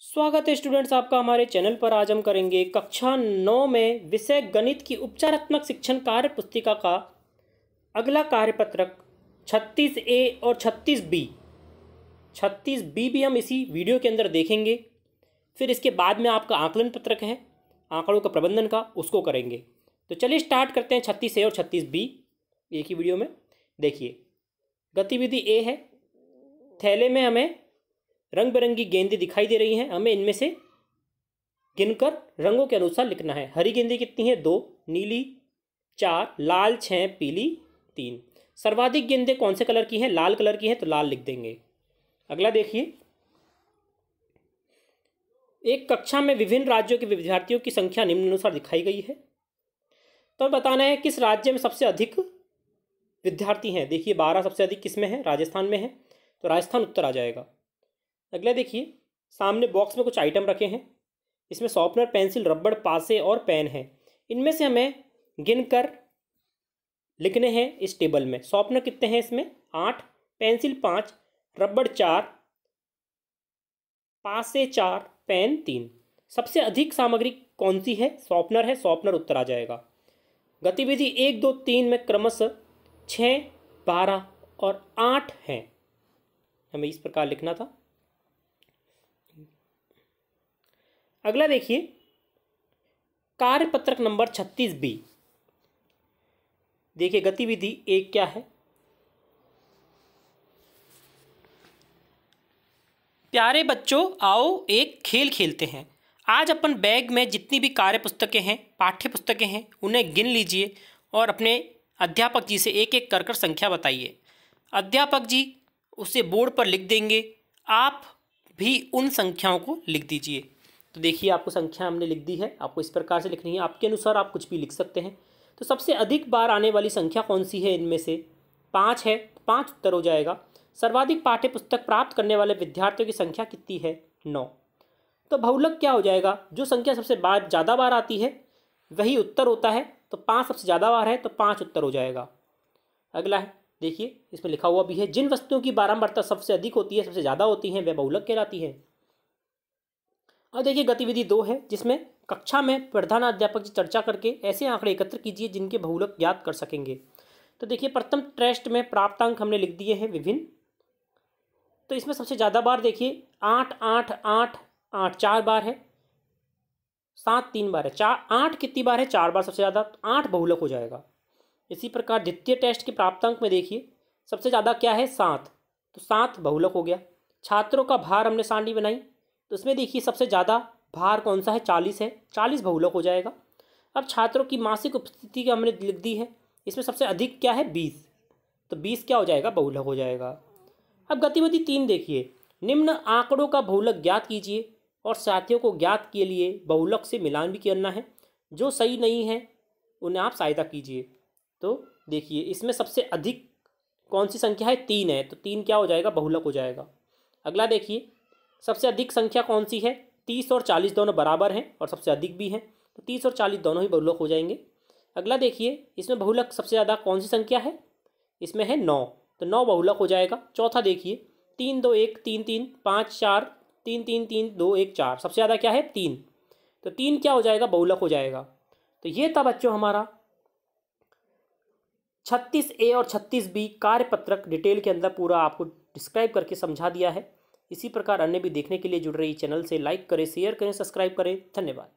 स्वागत है स्टूडेंट्स आपका हमारे चैनल पर आज हम करेंगे कक्षा नौ में विषय गणित की उपचारात्मक शिक्षण कार्य पुस्तिका का अगला कार्यपत्रक छत्तीस ए और छत्तीस बी छत्तीस बी भी हम इसी वीडियो के अंदर देखेंगे फिर इसके बाद में आपका आंकलन पत्रक है आंकड़ों का प्रबंधन का उसको करेंगे तो चलिए स्टार्ट करते हैं छत्तीस ए और छत्तीस बी एक ही वीडियो में देखिए गतिविधि ए है थैले में हमें रंग बिरंगी गेंदे दिखाई दे रही हैं हमें इनमें से गिनकर रंगों के अनुसार लिखना है हरी गेंदे कितनी है दो नीली चार लाल छः पीली तीन सर्वाधिक गेंदे कौन से कलर की हैं लाल कलर की हैं तो लाल लिख देंगे अगला देखिए एक कक्षा में विभिन्न राज्यों के विद्यार्थियों की संख्या निम्न अनुसार दिखाई गई है तो बताना है किस राज्य में सबसे अधिक विद्यार्थी हैं देखिए बारह सबसे अधिक किस में है राजस्थान में है तो राजस्थान उत्तर आ जाएगा अगला देखिए सामने बॉक्स में कुछ आइटम रखे हैं इसमें शॉपनर पेंसिल रबड़ पासे और पेन है इनमें से हमें गिन कर लिखने हैं इस टेबल में शॉर्पनर कितने हैं इसमें आठ पेंसिल पाँच रबड़ चार पासे चार पेन तीन सबसे अधिक सामग्री कौन सी है शॉपनर है शॉपनर उत्तर आ जाएगा गतिविधि एक दो तीन में क्रमशः छः बारह और आठ हैं हमें इस प्रकार लिखना था अगला देखिए कार्यपत्रक नंबर छत्तीस बी देखिए गतिविधि एक क्या है प्यारे बच्चों आओ एक खेल खेलते हैं आज अपन बैग में जितनी भी कार्य पुस्तकें हैं पाठ्य पुस्तकें हैं उन्हें गिन लीजिए और अपने अध्यापक जी से एक एक कर कर संख्या बताइए अध्यापक जी उसे बोर्ड पर लिख देंगे आप भी उन संख्याओं को लिख दीजिए तो देखिए आपको संख्या हमने लिख दी है आपको इस प्रकार से लिखनी है आपके अनुसार आप कुछ भी लिख सकते हैं तो सबसे अधिक बार आने वाली संख्या कौन सी है इनमें से पाँच है पाँच उत्तर हो जाएगा सर्वाधिक पाठ्य पुस्तक प्राप्त करने वाले विद्यार्थियों की संख्या कितनी है नौ तो बहुलक क्या हो जाएगा जो संख्या सबसे बार ज़्यादा बार आती है वही उत्तर होता है तो पाँच सबसे ज़्यादा बार है तो पाँच उत्तर हो जाएगा अगला है देखिए इसमें लिखा हुआ भी है जिन वस्तुओं की बारंबारता सबसे अधिक होती है सबसे ज़्यादा होती हैं वह बहुलक कहलाती है अब देखिए गतिविधि दो है जिसमें कक्षा में प्रधानाध्यापक से चर्चा करके ऐसे आंकड़े एकत्र कीजिए जिनके बहुलक ज्ञात कर सकेंगे तो देखिए प्रथम टेस्ट में प्राप्तांक हमने लिख दिए हैं विभिन्न तो इसमें सबसे ज़्यादा बार देखिए आठ आठ आठ आठ चार बार है सात तीन बार है चार आठ कितनी बार है चार बार सबसे ज़्यादा तो आठ बहुलक हो जाएगा इसी प्रकार द्वितीय टेस्ट के प्राप्तांक में देखिए सबसे ज़्यादा क्या है सात तो सात बहुलक हो गया छात्रों का भार हमने सांडी बनाई तो इसमें देखिए सबसे ज़्यादा भार कौन सा है चालीस है चालीस बहुलक हो जाएगा अब छात्रों की मासिक उपस्थिति की हमने लिख दी है इसमें सबसे अधिक क्या है बीस तो बीस क्या हो जाएगा बहुलक हो जाएगा अब गतिविधि तीन देखिए निम्न आंकड़ों का बहुलक ज्ञात कीजिए और साथियों को ज्ञात के लिए बहुलक से मिलान भी करना है जो सही नहीं है उन्हें आप सहायता कीजिए तो देखिए इसमें सबसे अधिक कौन सी संख्या है तीन है तो तीन क्या हो जाएगा बहुलक हो जाएगा अगला देखिए सबसे अधिक संख्या कौन सी है तीस और चालीस दोनों बराबर हैं और सबसे अधिक भी हैं तो तीस और चालीस दोनों ही बहुलक हो जाएंगे अगला देखिए इसमें बहुलक सबसे ज़्यादा कौन सी संख्या है इसमें है नौ तो नौ बहुलक हो जाएगा चौथा देखिए तीन दो एक तीन तीन पाँच चार तीन तीन तीन दो एक चार सबसे ज़्यादा क्या है तीन तो तीन क्या हो जाएगा बहुलक हो जाएगा तो ये था बच्चों हमारा छत्तीस ए और छत्तीस बी कार्यपत्रक डिटेल के अंदर पूरा आपको डिस्क्राइब करके समझा दिया है इसी प्रकार अन्य भी देखने के लिए जुड़ रही चैनल से लाइक करें शेयर करें सब्सक्राइब करें धन्यवाद